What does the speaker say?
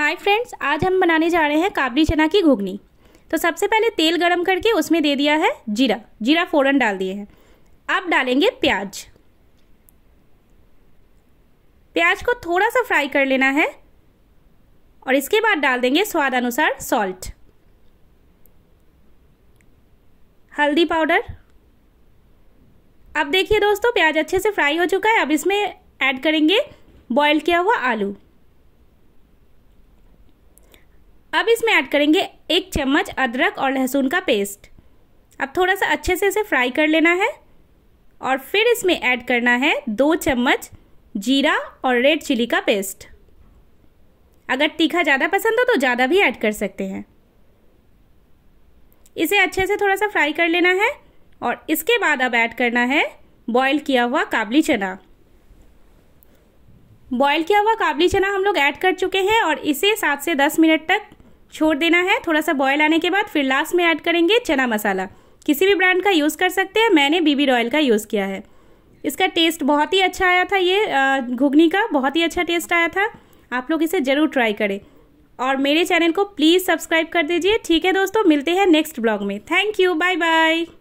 hi friends आज हम बनाने जा रहे हैं काबली चना की घुगनी तो सबसे पहले तेल गरम करके उसमें दे दिया है जीरा जीरा फ़ोरन डाल दिए हैं अब डालेंगे प्याज प्याज को थोड़ा सा फ्राई कर लेना है और इसके बाद डाल देंगे स्वाद अनुसार सॉल्ट हल्दी पाउडर अब देखिए दोस्तों प्याज अच्छे से फ्राई हो चुका है अब इसमें ऐड करेंगे बॉयल किया हुआ आलू अब इसमें ऐड करेंगे एक चम्मच अदरक और लहसुन का पेस्ट अब थोड़ा सा अच्छे से इसे फ्राई कर लेना है और फिर इसमें ऐड करना है दो चम्मच जीरा और रेड चिली का पेस्ट अगर तीखा ज़्यादा पसंद हो तो ज़्यादा भी ऐड कर सकते हैं इसे अच्छे से थोड़ा सा फ्राई कर लेना है और इसके बाद अब ऐड करना है बॉयल किया हुआ काबली चना बॉयल किया हुआ काबली चना हम लोग ऐड कर चुके हैं और इसे सात से दस मिनट तक छोड़ देना है थोड़ा सा बॉयल आने के बाद फिर लास्ट में ऐड करेंगे चना मसाला किसी भी ब्रांड का यूज़ कर सकते हैं मैंने बीबी रॉयल का यूज़ किया है इसका टेस्ट बहुत ही अच्छा आया था ये घुगनी का बहुत ही अच्छा टेस्ट आया था आप लोग इसे ज़रूर ट्राई करें और मेरे चैनल को प्लीज़ सब्सक्राइब कर दीजिए ठीक है दोस्तों मिलते हैं नेक्स्ट ब्लॉग में थैंक यू बाय बाय